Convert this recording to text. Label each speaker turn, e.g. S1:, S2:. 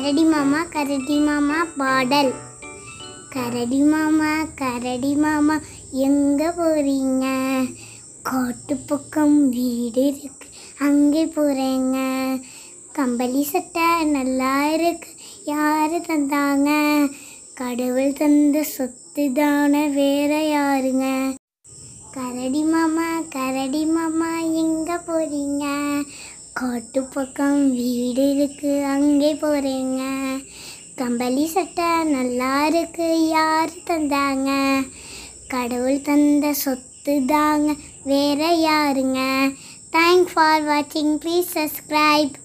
S1: கரடி மாமா கரடி மாமா பாடல் கரடி மாமா கரடி மாமா எங்கே போகிறீங்க காட்டு பக்கம் வீடு இருக்கு அங்கே போகிறேங்க கம்பளி சட்டை நல்லா இருக்கு யாரு தந்தாங்க கடவுள் தந்த சொத்து தானே வேற யாருங்க கரடி மாமா கரடி மாமா எங்கே போகிறீங்க காட்டு பக்கம் வீடு இருக்கு அங்கே போகிறேங்க கம்பளி சட்டை நல்லா இருக்கு யார் தந்தாங்க கடவுள் தந்த சொத்து தாங்க வேற யாருங்க தேங்க்ஸ் ஃபார் வாட்சிங் ப்ளீஸ் சப்ஸ்கிரைப்